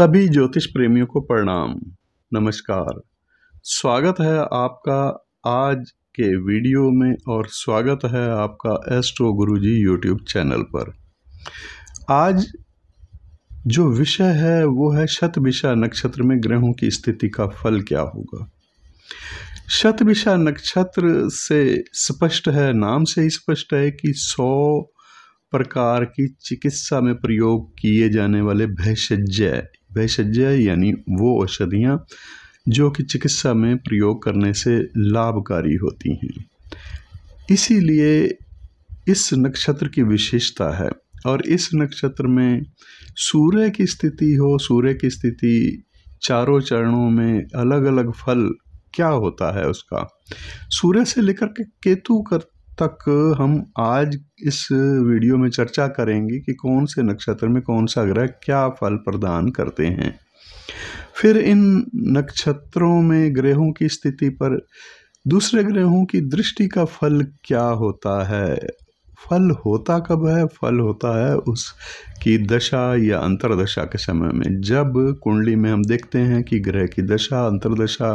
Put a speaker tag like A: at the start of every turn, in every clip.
A: सभी ज्योतिष प्रेमियों को प्रणाम नमस्कार स्वागत है आपका आज के वीडियो में और स्वागत है आपका एस्ट्रो गुरुजी यूट्यूब चैनल पर आज जो विषय है वो है शतभिषा नक्षत्र में ग्रहों की स्थिति का फल क्या होगा शतभिषा नक्षत्र से स्पष्ट है नाम से ही स्पष्ट है कि सौ प्रकार की चिकित्सा में प्रयोग किए जाने वाले भैषज्य वैशज्य यानी वो औषधियाँ जो कि चिकित्सा में प्रयोग करने से लाभकारी होती हैं इसीलिए इस नक्षत्र की विशेषता है और इस नक्षत्र में सूर्य की स्थिति हो सूर्य की स्थिति चारों चरणों में अलग अलग फल क्या होता है उसका सूर्य से लेकर के केतु कर तक हम आज इस वीडियो में चर्चा करेंगे कि कौन से नक्षत्र में कौन सा ग्रह क्या फल प्रदान करते हैं फिर इन नक्षत्रों में ग्रहों की स्थिति पर दूसरे ग्रहों की दृष्टि का फल क्या होता है फल होता कब है फल होता है उसकी दशा या अंतरदशा के समय में जब कुंडली में हम देखते हैं कि ग्रह की दशा अंतरदशा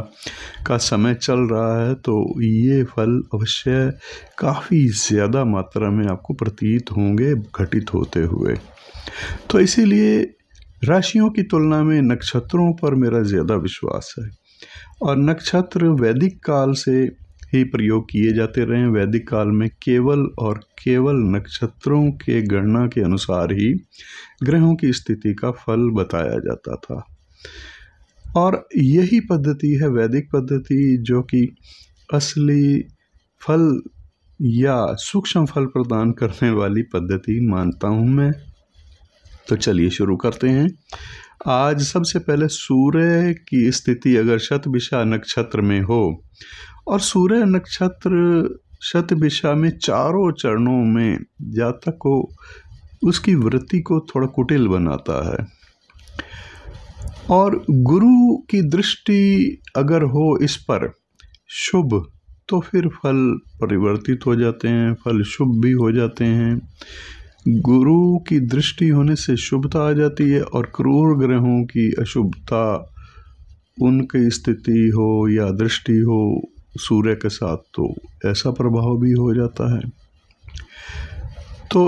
A: का समय चल रहा है तो ये फल अवश्य काफ़ी ज़्यादा मात्रा में आपको प्रतीत होंगे घटित होते हुए तो इसीलिए राशियों की तुलना में नक्षत्रों पर मेरा ज़्यादा विश्वास है और नक्षत्र वैदिक काल से ही प्रयोग किए जाते रहे हैं वैदिक काल में केवल और केवल नक्षत्रों के गणना के अनुसार ही ग्रहों की स्थिति का फल बताया जाता था और यही पद्धति है वैदिक पद्धति जो कि असली फल या सूक्ष्म फल प्रदान करने वाली पद्धति मानता हूँ मैं तो चलिए शुरू करते हैं आज सबसे पहले सूर्य की स्थिति अगर शतभिशा नक्षत्र में हो और सूर्य नक्षत्र शतभिशा में चारों चरणों में जातक को उसकी वृत्ति को थोड़ा कुटिल बनाता है और गुरु की दृष्टि अगर हो इस पर शुभ तो फिर फल परिवर्तित हो जाते हैं फल शुभ भी हो जाते हैं गुरु की दृष्टि होने से शुभता आ जाती है और क्रूर ग्रहों की अशुभता उनकी स्थिति हो या दृष्टि हो सूर्य के साथ तो ऐसा प्रभाव भी हो जाता है तो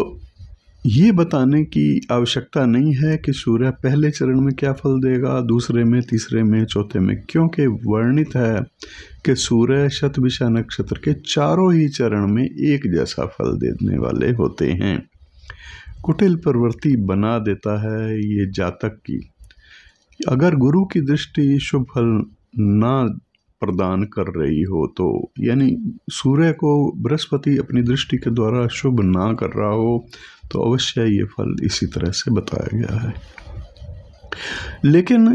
A: ये बताने की आवश्यकता नहीं है कि सूर्य पहले चरण में क्या फल देगा दूसरे में तीसरे में चौथे में क्योंकि वर्णित है कि सूर्य शतभिषा नक्षत्र के चारों ही चरण में एक जैसा फल देने वाले होते हैं कुटिल प्रवृत्ति बना देता है ये जातक की अगर गुरु की दृष्टि शुभ फल ना प्रदान कर रही हो तो यानी सूर्य को बृहस्पति अपनी दृष्टि के द्वारा शुभ ना कर रहा हो तो अवश्य ये फल इसी तरह से बताया गया है लेकिन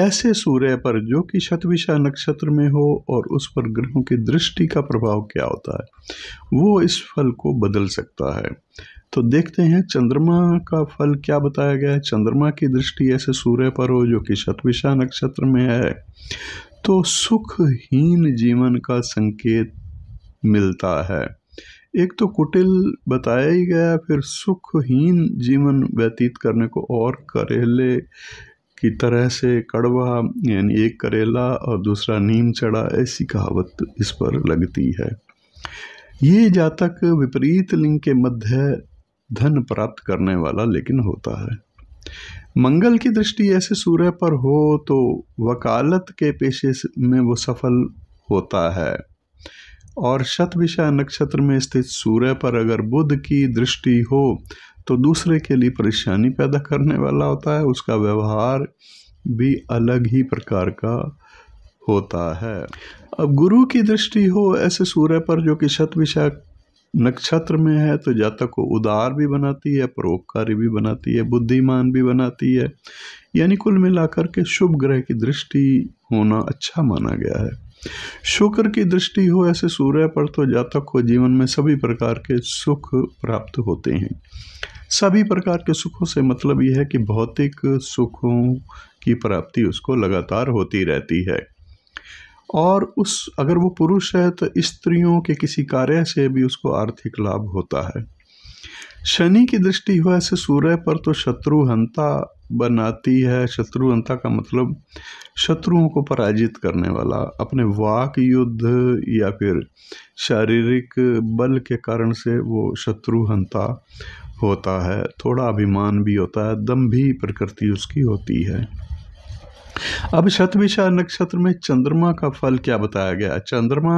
A: ऐसे सूर्य पर जो कि शतविशा नक्षत्र में हो और उस पर ग्रहों की दृष्टि का प्रभाव क्या होता है वो इस फल को बदल सकता है तो देखते हैं चंद्रमा का फल क्या बताया गया है चंद्रमा की दृष्टि ऐसे सूर्य पर हो जो कि शतविशा नक्षत्र में है तो सुखहीन जीवन का संकेत मिलता है एक तो कुटिल बताया ही गया फिर सुखहीन जीवन व्यतीत करने को और करेले की तरह से कड़वा यानी एक करेला और दूसरा नीम चढ़ा ऐसी कहावत इस पर लगती है ये जातक विपरीत लिंग के मध्य धन प्राप्त करने वाला लेकिन होता है मंगल की दृष्टि ऐसे सूर्य पर हो तो वकालत के पेशे में वो सफल होता है और शतभिषा नक्षत्र में स्थित सूर्य पर अगर बुध की दृष्टि हो तो दूसरे के लिए परेशानी पैदा करने वाला होता है उसका व्यवहार भी अलग ही प्रकार का होता है अब गुरु की दृष्टि हो ऐसे सूर्य पर जो कि शतविशा नक्षत्र में है तो जातक को उदार भी बनाती है परोपकारी भी बनाती है बुद्धिमान भी बनाती है यानी कुल मिलाकर के शुभ ग्रह की दृष्टि होना अच्छा माना गया है शुक्र की दृष्टि हो ऐसे सूर्य पर तो जातक को जीवन में सभी प्रकार के सुख प्राप्त होते हैं सभी प्रकार के सुखों से मतलब यह है कि भौतिक सुखों की प्राप्ति उसको लगातार होती रहती है और उस अगर वो पुरुष है तो स्त्रियों के किसी कार्य से भी उसको आर्थिक लाभ होता है शनि की दृष्टि हुआ से सूर्य पर तो शत्रुहंता बनाती है शत्रुहंता का मतलब शत्रुओं को पराजित करने वाला अपने वाक युद्ध या फिर शारीरिक बल के कारण से वो शत्रुहंता होता है थोड़ा अभिमान भी होता है दम भी प्रकृति उसकी होती है अब शतविशा नक्षत्र में चंद्रमा का फल क्या बताया गया चंद्रमा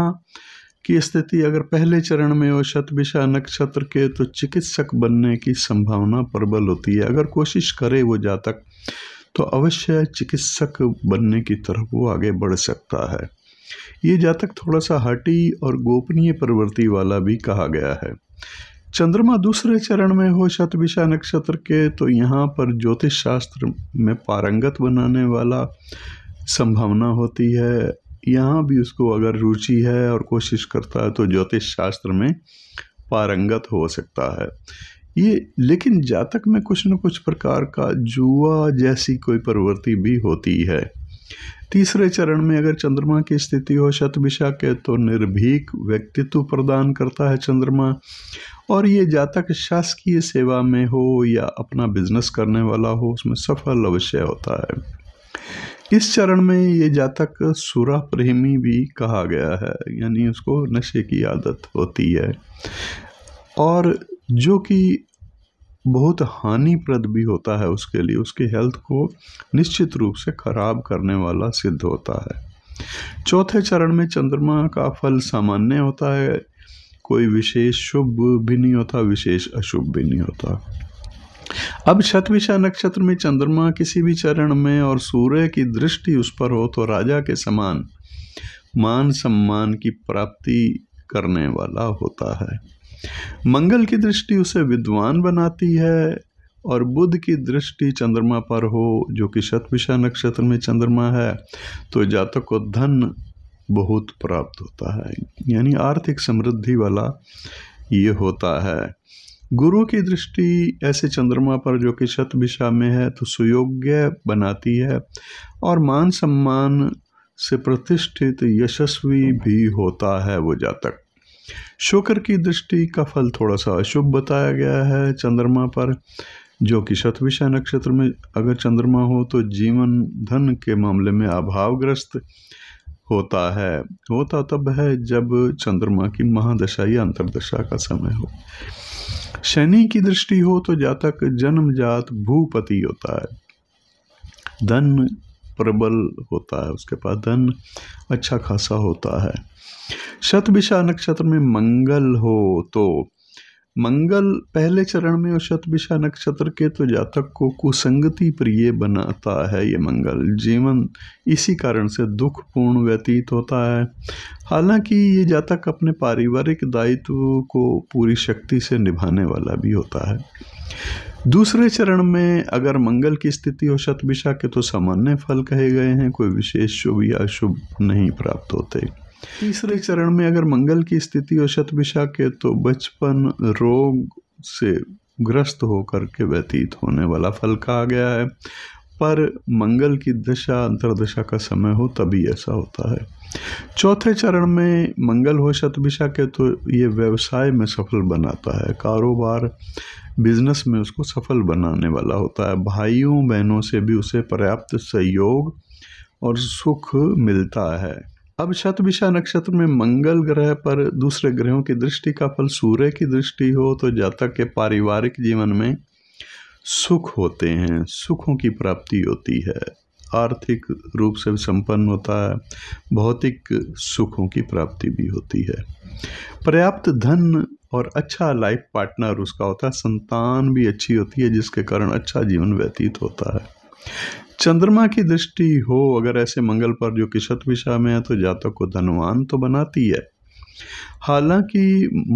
A: की स्थिति अगर पहले चरण में हो शतभिशा नक्षत्र के तो चिकित्सक बनने की संभावना प्रबल होती है अगर कोशिश करे वो जातक तो अवश्य चिकित्सक बनने की तरफ वो आगे बढ़ सकता है ये जातक थोड़ा सा हटी और गोपनीय प्रवृत्ति वाला भी कहा गया है चंद्रमा दूसरे चरण में हो शतभिषा नक्षत्र के तो यहाँ पर ज्योतिष शास्त्र में पारंगत बनाने वाला संभावना होती है यहाँ भी उसको अगर रुचि है और कोशिश करता है तो ज्योतिष शास्त्र में पारंगत हो सकता है ये लेकिन जातक में कुछ न कुछ प्रकार का जुआ जैसी कोई प्रवृत्ति भी होती है तीसरे चरण में अगर चंद्रमा की स्थिति हो शतभिषा के तो निर्भीक व्यक्तित्व प्रदान करता है चंद्रमा और ये जातक शासकीय सेवा में हो या अपना बिजनेस करने वाला हो उसमें सफल अवश्य होता है इस चरण में ये जातक सुरा प्रेमी भी कहा गया है यानी उसको नशे की आदत होती है और जो कि बहुत हानिप्रद भी होता है उसके लिए उसकी हेल्थ को निश्चित रूप से खराब करने वाला सिद्ध होता है चौथे चरण में चंद्रमा का फल सामान्य होता है कोई विशेष शुभ भी नहीं होता विशेष अशुभ भी नहीं होता अब शतविशा नक्षत्र में चंद्रमा किसी भी चरण में और सूर्य की दृष्टि उस पर हो तो राजा के समान मान सम्मान की प्राप्ति करने वाला होता है मंगल की दृष्टि उसे विद्वान बनाती है और बुद्ध की दृष्टि चंद्रमा पर हो जो कि शतविशा नक्षत्र में चंद्रमा है तो जातक को धन बहुत प्राप्त होता है यानी आर्थिक समृद्धि वाला ये होता है गुरु की दृष्टि ऐसे चंद्रमा पर जो कि शत दिशा में है तो सुयोग्य बनाती है और मान सम्मान से प्रतिष्ठित यशस्वी भी होता है वो जातक शुक्र की दृष्टि का फल थोड़ा सा अशुभ बताया गया है चंद्रमा पर जो कि शतविषा नक्षत्र में अगर चंद्रमा हो तो जीवन धन के मामले में अभावग्रस्त होता है होता तब है जब चंद्रमा की महादशा या अंतरदशा का समय हो शनि की दृष्टि हो तो जातक जन्मजात भूपति होता है धन प्रबल होता है उसके पास धन अच्छा खासा होता है शतभिशा नक्षत्र में मंगल हो तो मंगल पहले चरण में शतभिषा नक्षत्र के तो जातक को कुसंगति प्रिय बनाता है ये मंगल जीवन इसी कारण से दुखपूर्ण व्यतीत होता है हालांकि ये जातक अपने पारिवारिक दायित्व को पूरी शक्ति से निभाने वाला भी होता है दूसरे चरण में अगर मंगल की स्थिति हो शतभिषा के तो सामान्य फल कहे गए हैं कोई विशेष शुभ या शुभ नहीं प्राप्त होते तीसरे चरण में अगर मंगल की स्थिति हो शतभिशा के तो बचपन रोग से ग्रस्त होकर के व्यतीत होने वाला फल कहा गया है पर मंगल की दशा अंतर्दशा का समय हो तभी ऐसा होता है चौथे चरण में मंगल हो शतभिशा के तो ये व्यवसाय में सफल बनाता है कारोबार बिजनेस में उसको सफल बनाने वाला होता है भाइयों बहनों से भी उसे पर्याप्त सहयोग और सुख मिलता है अब शतभिषा नक्षत्र में मंगल ग्रह पर दूसरे ग्रहों की दृष्टि का फल सूर्य की दृष्टि हो तो जातक के पारिवारिक जीवन में सुख होते हैं सुखों की प्राप्ति होती है आर्थिक रूप से भी संपन्न होता है भौतिक सुखों की प्राप्ति भी होती है पर्याप्त धन और अच्छा लाइफ पार्टनर उसका होता है संतान भी अच्छी होती है जिसके कारण अच्छा जीवन व्यतीत होता है चंद्रमा की दृष्टि हो अगर ऐसे मंगल पर जो कि शत में है तो जातक को धनवान तो बनाती है हालांकि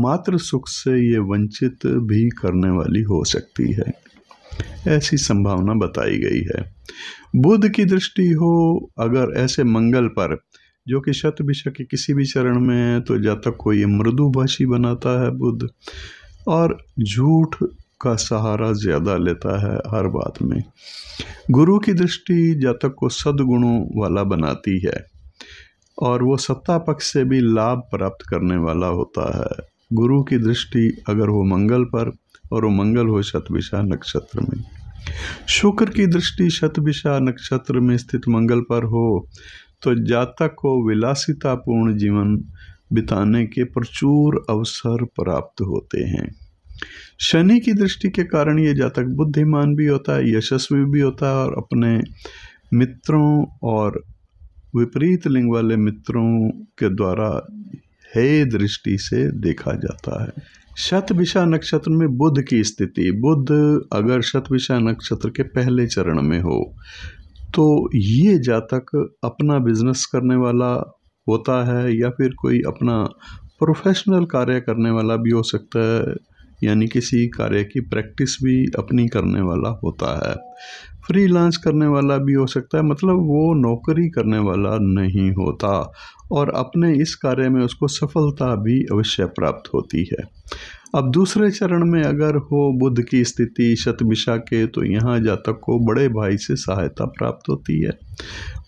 A: मात्र सुख से ये वंचित भी करने वाली हो सकती है ऐसी संभावना बताई गई है बुद्ध की दृष्टि हो अगर ऐसे मंगल पर जो कि शतभिषा के किसी भी चरण में है तो जातक को ये मृदुभाषी बनाता है बुद्ध और झूठ का सहारा ज़्यादा लेता है हर बात में गुरु की दृष्टि जातक को सद्गुणों वाला बनाती है और वो सत्ता पक्ष से भी लाभ प्राप्त करने वाला होता है गुरु की दृष्टि अगर हो मंगल पर और वो मंगल हो शतभिषा नक्षत्र में शुक्र की दृष्टि शतभिषा नक्षत्र में स्थित मंगल पर हो तो जातक को विलासितापूर्ण जीवन बिताने के प्रचुर अवसर प्राप्त होते हैं शनि की दृष्टि के कारण ये जातक बुद्धिमान भी होता है यशस्वी भी होता है और अपने मित्रों और विपरीत लिंग वाले मित्रों के द्वारा हे दृष्टि से देखा जाता है शतभिषा नक्षत्र में बुद्ध की स्थिति बुद्ध अगर शतभिषा नक्षत्र के पहले चरण में हो तो ये जातक अपना बिजनेस करने वाला होता है या फिर कोई अपना प्रोफेशनल कार्य करने वाला भी हो सकता है यानी किसी कार्य की प्रैक्टिस भी अपनी करने वाला होता है फ्रीलांस करने वाला भी हो सकता है मतलब वो नौकरी करने वाला नहीं होता और अपने इस कार्य में उसको सफलता भी अवश्य प्राप्त होती है अब दूसरे चरण में अगर हो बुद्ध की स्थिति शतमिशा के तो यहाँ जातक को बड़े भाई से सहायता प्राप्त होती है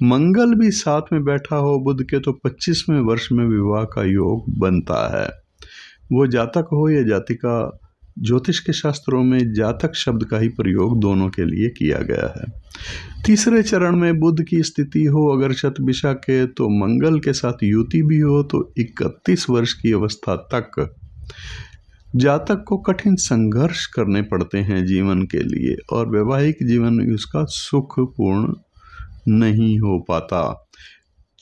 A: मंगल भी साथ में बैठा हो बुद्ध के तो 25वें वर्ष में विवाह का योग बनता है वो जातक हो या जातिका ज्योतिष के शास्त्रों में जातक शब्द का ही प्रयोग दोनों के लिए किया गया है तीसरे चरण में बुद्ध की स्थिति हो अगर शतभिशा के तो मंगल के साथ युति भी हो तो 31 वर्ष की अवस्था तक जातक को कठिन संघर्ष करने पड़ते हैं जीवन के लिए और वैवाहिक जीवन उसका सुखपूर्ण नहीं हो पाता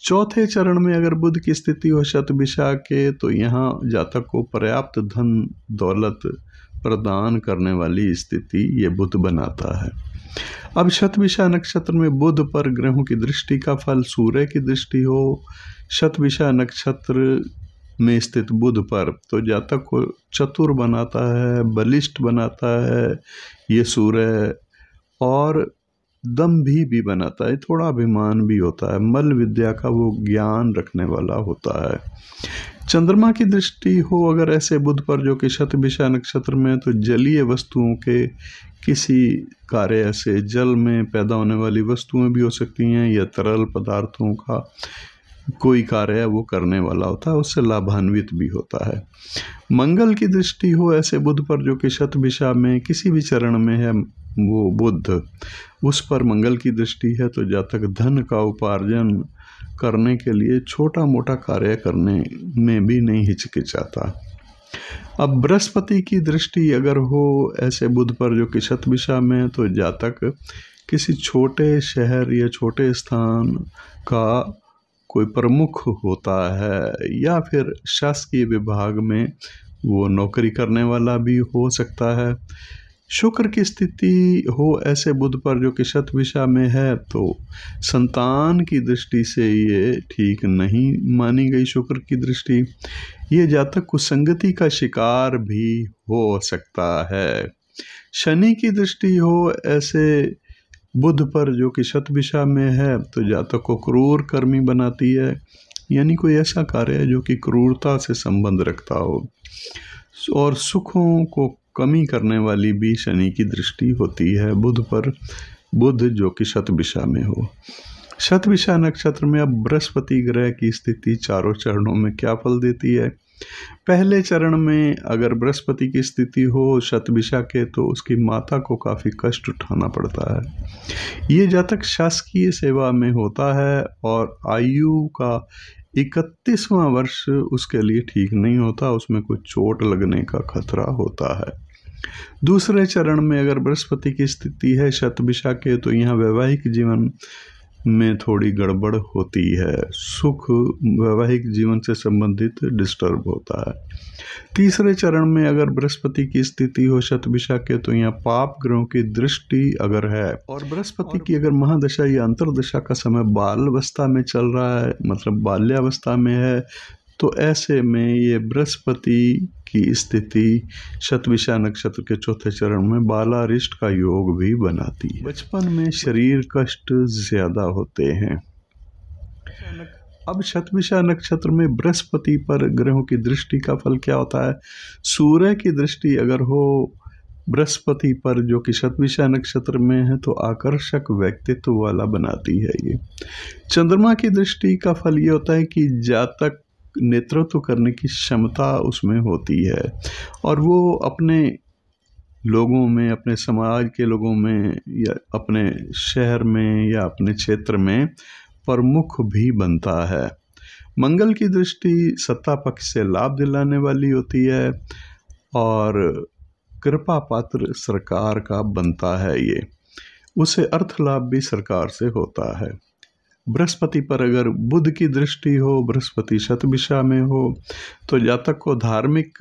A: चौथे चरण में अगर बुद्ध की स्थिति हो शतभिशा के तो यहाँ जातक को पर्याप्त धन दौलत प्रदान करने वाली स्थिति ये बुध बनाता है अब शतविशा नक्षत्र में बुध पर ग्रहों की दृष्टि का फल सूर्य की दृष्टि हो शतविशा नक्षत्र में स्थित बुध पर तो जातक को चतुर बनाता है बलिष्ठ बनाता है ये सूर्य और दम भी भी बनाता है थोड़ा अभिमान भी होता है मल विद्या का वो ज्ञान रखने वाला होता है चंद्रमा की दृष्टि हो अगर ऐसे बुध पर जो कि शतभिषा नक्षत्र में तो जलीय वस्तुओं के किसी कार्य से जल में पैदा होने वाली वस्तुएं भी हो सकती हैं या तरल पदार्थों का कोई कार्य है वो करने वाला होता है उससे लाभान्वित भी होता है मंगल की दृष्टि हो ऐसे बुध पर जो कि शत में किसी भी चरण में है वो बुध उस पर मंगल की दृष्टि है तो जातक धन का उपार्जन करने के लिए छोटा मोटा कार्य करने में भी नहीं हिचकिचाता अब बृहस्पति की दृष्टि अगर हो ऐसे बुध पर जो कि छत दिशा में तो जातक किसी छोटे शहर या छोटे स्थान का कोई प्रमुख होता है या फिर शासकीय विभाग में वो नौकरी करने वाला भी हो सकता है शुक्र की स्थिति हो ऐसे बुध पर जो कि शत विशा में है तो संतान की दृष्टि से ये ठीक नहीं मानी गई शुक्र की दृष्टि ये जातक कुसंगति का शिकार भी हो सकता है शनि की दृष्टि हो ऐसे बुध पर जो कि शत विशा में है तो जातक को क्रूर कर्मी बनाती है यानी कोई ऐसा कार्य है जो कि क्रूरता से संबंध रखता हो और सुखों को कमी करने वाली भी शनि की दृष्टि होती है बुध पर बुध जो कि शत दिशा में हो शत दिशा नक्षत्र में अब बृहस्पति ग्रह की स्थिति चारों चरणों में क्या फल देती है पहले चरण में अगर बृहस्पति की स्थिति हो शतभिषा के तो उसकी माता को काफ़ी कष्ट उठाना पड़ता है ये जातक शासकीय सेवा में होता है और आयु का इकतीसवां वर्ष उसके लिए ठीक नहीं होता उसमें कोई चोट लगने का खतरा होता है दूसरे चरण में अगर बृहस्पति की स्थिति है शतभिषा के तो यहाँ वैवाहिक जीवन में थोड़ी गड़बड़ होती है सुख वैवाहिक जीवन से संबंधित डिस्टर्ब होता है तीसरे चरण में अगर बृहस्पति की स्थिति हो शतभिषा के तो यहाँ पाप ग्रहों की दृष्टि अगर है और बृहस्पति की अगर महादशा या अंतरदशा का समय बाल अवस्था में चल रहा है मतलब बाल्यावस्था में है तो ऐसे में ये बृहस्पति की स्थिति शतविशा नक्षत्र के चौथे चरण में बालारिष्ट का योग भी बनाती है बचपन में शरीर कष्ट ज़्यादा होते हैं अब शतविशा नक्षत्र में बृहस्पति पर ग्रहों की दृष्टि का फल क्या होता है सूर्य की दृष्टि अगर हो बृहस्पति पर जो कि शतविशा नक्षत्र में है तो आकर्षक व्यक्तित्व वाला बनाती है ये चंद्रमा की दृष्टि का फल ये होता है कि जातक नेतृत्व करने की क्षमता उसमें होती है और वो अपने लोगों में अपने समाज के लोगों में या अपने शहर में या अपने क्षेत्र में प्रमुख भी बनता है मंगल की दृष्टि सत्ता पक्ष से लाभ दिलाने वाली होती है और कृपा पात्र सरकार का बनता है ये उसे अर्थ लाभ भी सरकार से होता है बृहस्पति पर अगर बुद्ध की दृष्टि हो बृहस्पति शत दिशा में हो तो जातक को धार्मिक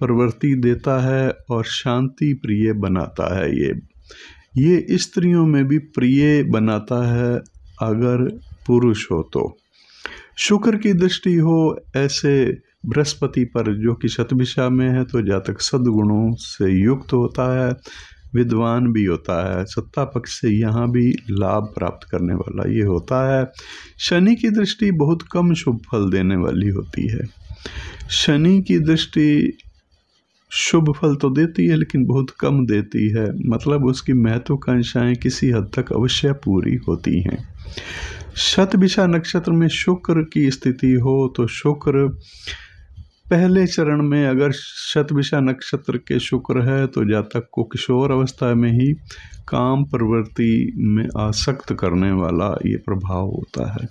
A: प्रवृत्ति देता है और शांति प्रिय बनाता है ये ये स्त्रियों में भी प्रिय बनाता है अगर पुरुष हो तो शुक्र की दृष्टि हो ऐसे बृहस्पति पर जो कि शतभिशा में है तो जातक सद्गुणों से युक्त होता है विद्वान भी होता है सत्ता पक्ष से यहाँ भी लाभ प्राप्त करने वाला ये होता है शनि की दृष्टि बहुत कम शुभ फल देने वाली होती है शनि की दृष्टि शुभ फल तो देती है लेकिन बहुत कम देती है मतलब उसकी महत्वाकांक्षाएं किसी हद तक अवश्य पूरी होती हैं शतभिशा नक्षत्र में शुक्र की स्थिति हो तो शुक्र पहले चरण में अगर शतभिषा नक्षत्र के शुक्र है तो जातक को किशोर अवस्था में ही काम प्रवृत्ति में आसक्त करने वाला ये प्रभाव होता है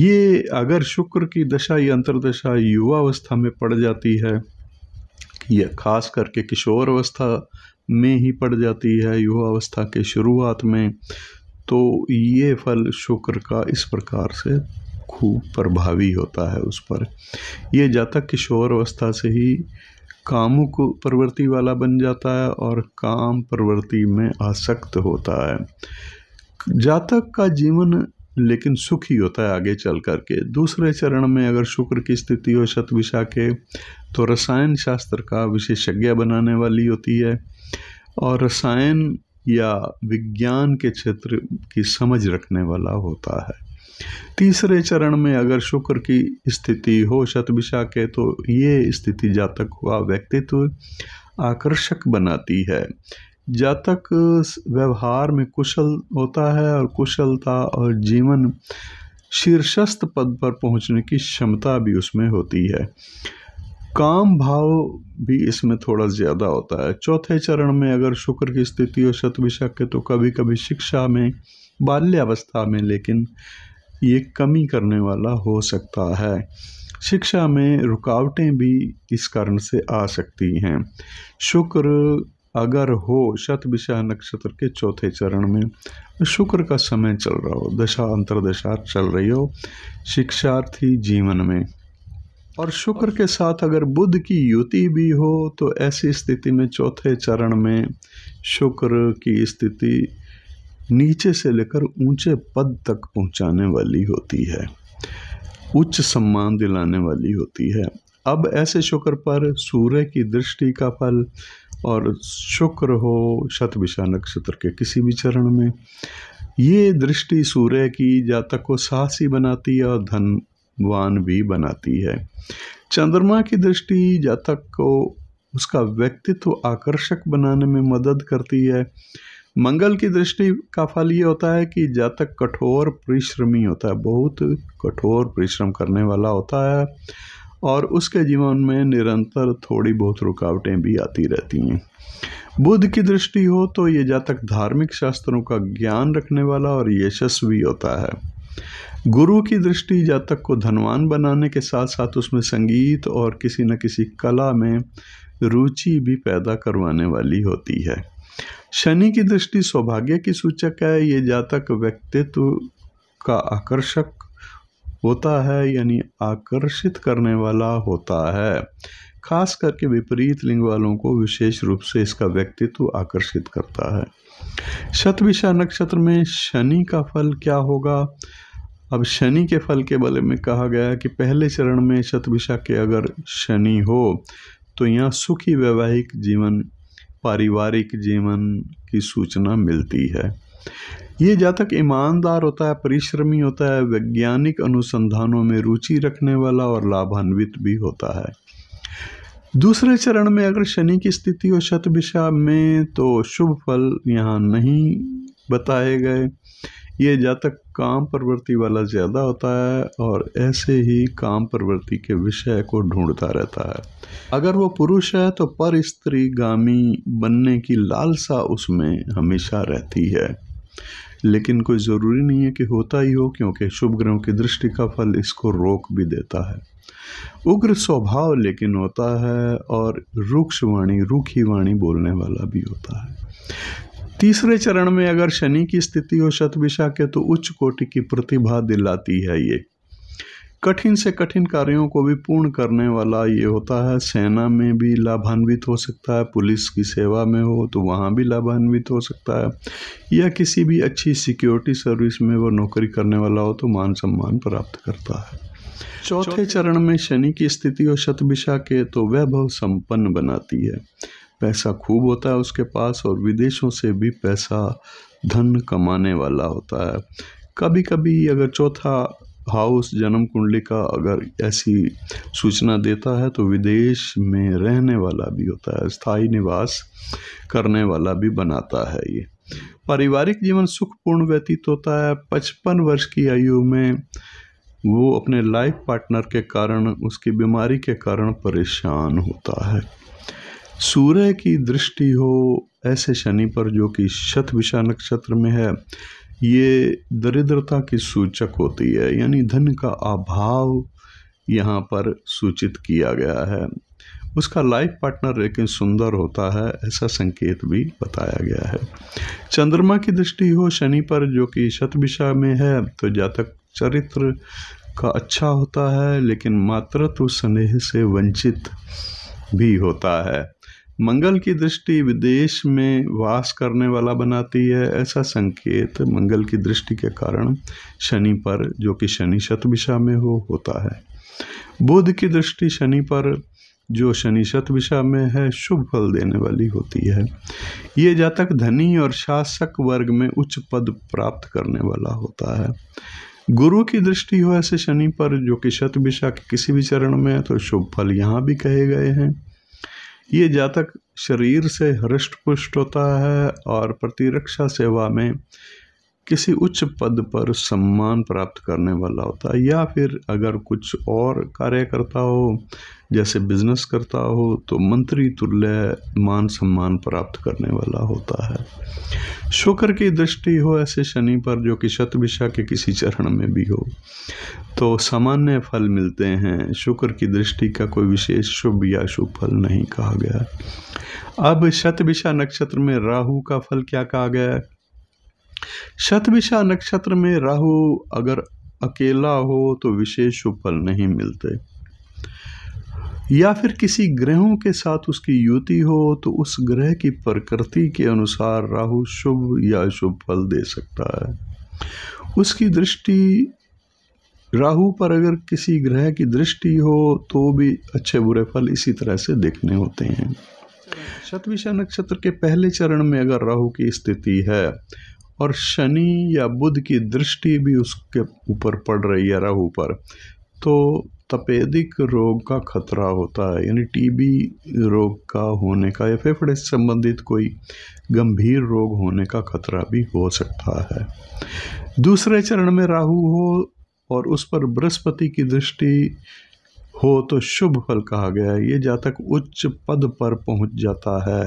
A: ये अगर शुक्र की दशा या अंतर्दशा युवा अवस्था में पड़ जाती है या खास करके किशोर अवस्था में ही पड़ जाती है युवा अवस्था के शुरुआत में तो ये फल शुक्र का इस प्रकार से खूब प्रभावी होता है उस पर यह जातक किशोर अवस्था से ही कामुक प्रवृत्ति वाला बन जाता है और काम प्रवृत्ति में आसक्त होता है जातक का जीवन लेकिन सुखी होता है आगे चल कर के दूसरे चरण में अगर शुक्र की स्थिति हो शतविशा के तो रसायन शास्त्र का विशेषज्ञ बनाने वाली होती है और रसायन या विज्ञान के क्षेत्र की समझ रखने वाला होता है तीसरे चरण में अगर शुक्र की स्थिति हो शतभिशा के तो ये स्थिति जातक हुआ व्यक्तित्व आकर्षक बनाती है जातक व्यवहार में कुशल होता है और कुशलता और जीवन शीर्षस्थ पद पर पहुंचने की क्षमता भी उसमें होती है काम भाव भी इसमें थोड़ा ज़्यादा होता है चौथे चरण में अगर शुक्र की स्थिति हो शतभिषक के तो कभी कभी शिक्षा में बाल्यावस्था में लेकिन ये कमी करने वाला हो सकता है शिक्षा में रुकावटें भी इस कारण से आ सकती हैं शुक्र अगर हो शतभिशा नक्षत्र के चौथे चरण में शुक्र का समय चल रहा हो दशा अंतरदशा चल रही हो शिक्षार्थी जीवन में और शुक्र के साथ अगर बुद्ध की युति भी हो तो ऐसी स्थिति में चौथे चरण में शुक्र की स्थिति नीचे से लेकर ऊंचे पद तक पहुंचाने वाली होती है उच्च सम्मान दिलाने वाली होती है अब ऐसे शुक्र पर सूर्य की दृष्टि का फल और शुक्र हो शतभिशा नक्षत्र के किसी भी चरण में ये दृष्टि सूर्य की जातक को साहसी बनाती है और धनवान भी बनाती है चंद्रमा की दृष्टि जातक को उसका व्यक्तित्व आकर्षक बनाने में मदद करती है मंगल की दृष्टि का फल ये होता है कि जातक कठोर परिश्रमी होता है बहुत कठोर परिश्रम करने वाला होता है और उसके जीवन में निरंतर थोड़ी बहुत रुकावटें भी आती रहती हैं बुद्ध की दृष्टि हो तो ये जातक धार्मिक शास्त्रों का ज्ञान रखने वाला और यशस्वी होता है गुरु की दृष्टि जातक को धनवान बनाने के साथ साथ उसमें संगीत और किसी न किसी कला में रुचि भी पैदा करवाने वाली होती है शनि की दृष्टि सौभाग्य की सूचक है ये जातक व्यक्तित्व का आकर्षक होता है यानी आकर्षित करने वाला होता है खास करके विपरीत लिंग वालों को विशेष रूप से इसका व्यक्तित्व आकर्षित करता है शतविशा नक्षत्र में शनि का फल क्या होगा अब शनि के फल के बारे में कहा गया कि पहले चरण में शतविशा के अगर शनि हो तो यहाँ सुखी वैवाहिक जीवन पारिवारिक जीवन की सूचना मिलती है ये जातक ईमानदार होता है परिश्रमी होता है वैज्ञानिक अनुसंधानों में रुचि रखने वाला और लाभान्वित भी होता है दूसरे चरण में अगर शनि की स्थिति हो शत में तो शुभ फल यहाँ नहीं बताए गए ये जातक काम प्रवृत्ति वाला ज़्यादा होता है और ऐसे ही काम प्रवृत्ति के विषय को ढूंढता रहता है अगर वो पुरुष है तो पर स्त्री गामी बनने की लालसा उसमें हमेशा रहती है लेकिन कोई ज़रूरी नहीं है कि होता ही हो क्योंकि शुभ ग्रहों की दृष्टि का फल इसको रोक भी देता है उग्र स्वभाव लेकिन होता है और रूक्ष वाणी रूखी वाणी बोलने वाला भी होता है तीसरे चरण में अगर शनि की स्थिति हो शतभिशा के तो उच्च कोटि की प्रतिभा दिलाती है ये कठिन से कठिन कार्यों को भी पूर्ण करने वाला ये होता है सेना में भी लाभान्वित हो सकता है पुलिस की सेवा में हो तो वहाँ भी लाभान्वित हो सकता है या किसी भी अच्छी सिक्योरिटी सर्विस में वो नौकरी करने वाला हो तो मान सम्मान प्राप्त करता है चौथे चरण में शनि की स्थिति और शतभिशा के तो वैभव संपन्न बनाती है पैसा खूब होता है उसके पास और विदेशों से भी पैसा धन कमाने वाला होता है कभी कभी अगर चौथा हाउस जन्म कुंडली का अगर ऐसी सूचना देता है तो विदेश में रहने वाला भी होता है स्थायी निवास करने वाला भी बनाता है ये पारिवारिक जीवन सुखपूर्ण व्यतीत होता है पचपन वर्ष की आयु में वो अपने लाइफ पार्टनर के कारण उसकी बीमारी के कारण परेशान होता है सूर्य की दृष्टि हो ऐसे शनि पर जो कि शत विषा नक्षत्र में है ये दरिद्रता की सूचक होती है यानी धन का अभाव यहाँ पर सूचित किया गया है उसका लाइफ पार्टनर लेकिन सुंदर होता है ऐसा संकेत भी बताया गया है चंद्रमा की दृष्टि हो शनि पर जो कि शत दिशा में है तो जातक चरित्र का अच्छा होता है लेकिन मातृत्व स्नेह से वंचित भी होता है मंगल की दृष्टि विदेश में वास करने वाला बनाती है ऐसा संकेत मंगल की दृष्टि के कारण शनि पर जो कि शनि शतभिशा में हो होता है बुध की दृष्टि शनि पर जो शनि शतभिशा में है शुभ फल देने वाली होती है ये जातक धनी और शासक वर्ग में उच्च पद प्राप्त करने वाला होता है गुरु की दृष्टि हो ऐसे शनि पर जो कि शतभिशा के किसी भी चरण में है तो शुभ फल यहाँ भी कहे गए हैं ये जातक शरीर से हृष्ट पुष्ट होता है और प्रतिरक्षा सेवा में किसी उच्च पद पर सम्मान प्राप्त करने वाला होता है या फिर अगर कुछ और कार्य करता हो जैसे बिजनेस करता हो तो मंत्री तुल्य मान सम्मान प्राप्त करने वाला होता है शुक्र की दृष्टि हो ऐसे शनि पर जो कि शतभिशा के किसी चरण में भी हो तो सामान्य फल मिलते हैं शुक्र की दृष्टि का कोई विशेष शुभ या शुभ फल नहीं कहा गया अब शतभिशा नक्षत्र में राहु का फल क्या कहा गया शतविशा नक्षत्र में राहु अगर अकेला हो तो विशेष शुभ फल नहीं मिलते या फिर किसी ग्रहों के साथ उसकी युति हो तो उस ग्रह की प्रकृति के अनुसार राहु शुभ या अशुभ फल दे सकता है उसकी दृष्टि राहु पर अगर किसी ग्रह की दृष्टि हो तो भी अच्छे बुरे फल इसी तरह से देखने होते हैं शतविशा नक्षत्र के पहले चरण में अगर राहु की स्थिति है और शनि या बुध की दृष्टि भी उसके ऊपर पड़ रही है राहु पर तो तपेदिक रोग का खतरा होता है यानी टीबी रोग का होने का या फेफड़े से संबंधित कोई गंभीर रोग होने का खतरा भी हो सकता है दूसरे चरण में राहु हो और उस पर बृहस्पति की दृष्टि हो तो शुभ फल कहा गया है ये जातक उच्च पद पर पहुंच जाता है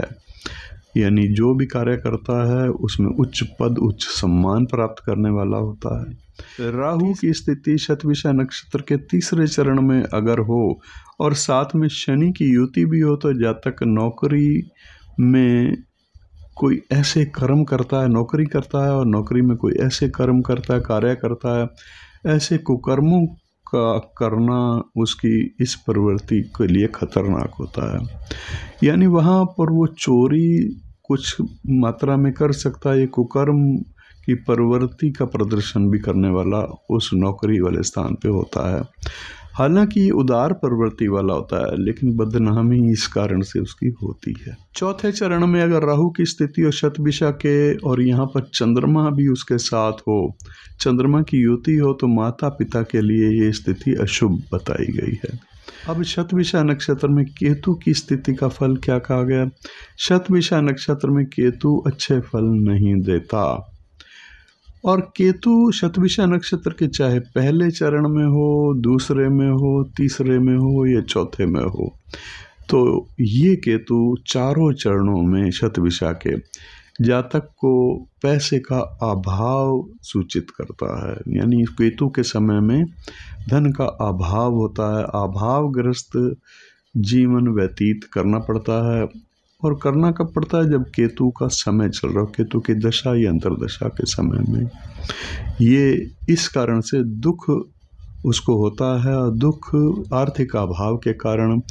A: यानी जो भी कार्य करता है उसमें उच्च पद उच्च सम्मान प्राप्त करने वाला होता है राहु की स्थिति शतविशा नक्षत्र के तीसरे चरण में अगर हो और साथ में शनि की युति भी हो तो जातक नौकरी में कोई ऐसे कर्म करता है नौकरी करता है और नौकरी में कोई ऐसे कर्म करता है कार्य करता है ऐसे कुकर्मों का करना उसकी इस प्रवृत्ति के लिए खतरनाक होता है यानी वहाँ पर वो चोरी कुछ मात्रा में कर सकता है ये कुकर्म की प्रवृत्ति का प्रदर्शन भी करने वाला उस नौकरी वाले स्थान पे होता है हालांकि ये उदार प्रवृत्ति वाला होता है लेकिन बदनामी इस कारण से उसकी होती है चौथे चरण में अगर राहु की स्थिति और शतभिशा के और यहाँ पर चंद्रमा भी उसके साथ हो चंद्रमा की युति हो तो माता पिता के लिए ये स्थिति अशुभ बताई गई है अब शतभिषा नक्षत्र में केतु की स्थिति का फल क्या कहा गया शतभिषा नक्षत्र में केतु अच्छे फल नहीं देता और केतु शतभिषा नक्षत्र के चाहे पहले चरण में हो दूसरे में हो तीसरे में हो या चौथे में हो तो ये केतु चारों चरणों में शतभिषा के जातक को पैसे का अभाव सूचित करता है यानी केतु के समय में धन का अभाव होता है अभावग्रस्त जीवन व्यतीत करना पड़ता है और करना कब पड़ता है जब केतु का समय चल रहा हो केतु की दशा या अंतर्दशा के समय में ये इस कारण से दुख उसको होता है और दुख आर्थिक अभाव के कारण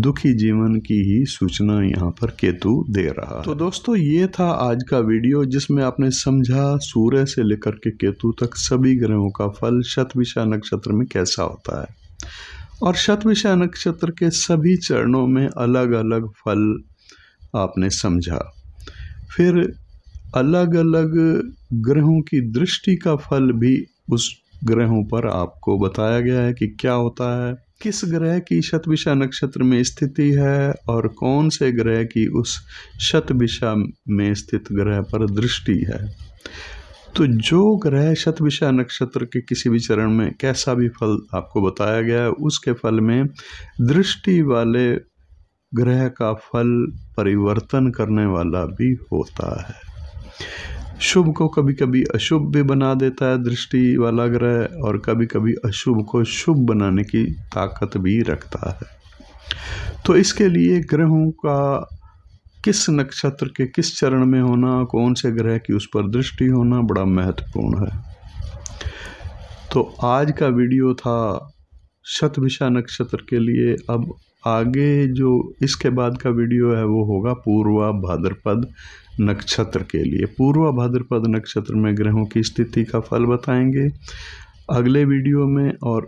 A: दुखी जीवन की ही सूचना यहाँ पर केतु दे रहा तो है तो दोस्तों ये था आज का वीडियो जिसमें आपने समझा सूर्य से लेकर के केतु तक सभी ग्रहों का फल शतविशा नक्षत्र में कैसा होता है और शतविशा नक्षत्र के सभी चरणों में अलग अलग फल आपने समझा फिर अलग अलग ग्रहों की दृष्टि का फल भी उस ग्रहों पर आपको बताया गया है कि क्या होता है किस ग्रह की शतभिषा नक्षत्र में स्थिति है और कौन से ग्रह की उस शतभिषा में स्थित ग्रह पर दृष्टि है तो जो ग्रह शतभिषा नक्षत्र के किसी भी चरण में कैसा भी फल आपको बताया गया है उसके फल में दृष्टि वाले ग्रह का फल परिवर्तन करने वाला भी होता है शुभ को कभी कभी अशुभ भी बना देता है दृष्टि वाला ग्रह और कभी कभी अशुभ को शुभ बनाने की ताकत भी रखता है तो इसके लिए ग्रहों का किस नक्षत्र के किस चरण में होना कौन से ग्रह की उस पर दृष्टि होना बड़ा महत्वपूर्ण है तो आज का वीडियो था शतभिषा नक्षत्र के लिए अब आगे जो इसके बाद का वीडियो है वो होगा पूर्वा भाद्रपद नक्षत्र के लिए पूर्वा भाद्रपद नक्षत्र में ग्रहों की स्थिति का फल बताएंगे अगले वीडियो में और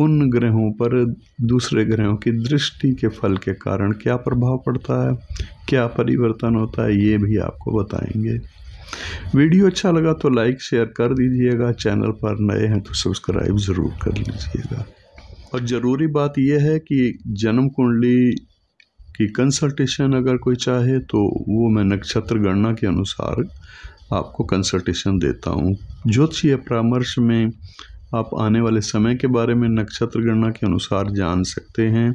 A: उन ग्रहों पर दूसरे ग्रहों की दृष्टि के फल के कारण क्या प्रभाव पड़ता है क्या परिवर्तन होता है ये भी आपको बताएंगे वीडियो अच्छा लगा तो लाइक शेयर कर दीजिएगा चैनल पर नए हैं तो सब्सक्राइब ज़रूर कर लीजिएगा और ज़रूरी बात यह है कि जन्म कुंडली की कंसल्टेशन अगर कोई चाहे तो वो मैं नक्षत्र गणना के अनुसार आपको कंसल्टेशन देता हूँ ज्योतिषीय परामर्श में आप आने वाले समय के बारे में नक्षत्र गणना के अनुसार जान सकते हैं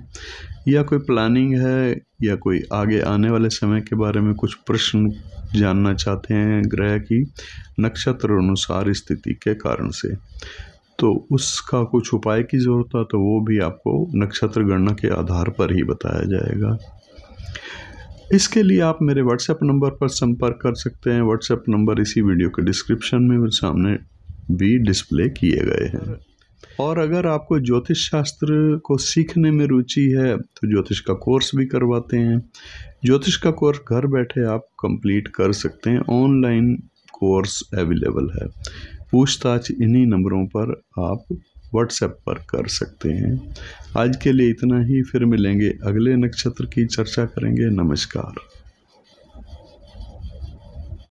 A: या कोई प्लानिंग है या कोई आगे आने वाले समय के बारे में कुछ प्रश्न जानना चाहते हैं ग्रह की नक्षत्र अनुसार स्थिति के कारण से तो उसका कुछ उपाय की ज़रूरत है तो वो भी आपको नक्षत्र गणना के आधार पर ही बताया जाएगा इसके लिए आप मेरे व्हाट्सएप नंबर पर संपर्क कर सकते हैं व्हाट्सएप नंबर इसी वीडियो के डिस्क्रिप्शन में मेरे सामने भी डिस्प्ले किए गए हैं और अगर आपको ज्योतिष शास्त्र को सीखने में रुचि है तो ज्योतिष का कोर्स भी करवाते हैं ज्योतिष का कोर्स घर बैठे आप कंप्लीट कर सकते हैं ऑनलाइन कोर्स अवेलेबल है पूछताछ इन्हीं नंबरों पर आप व्हाट्सएप पर कर सकते हैं आज के लिए इतना ही फिर मिलेंगे अगले नक्षत्र की चर्चा करेंगे नमस्कार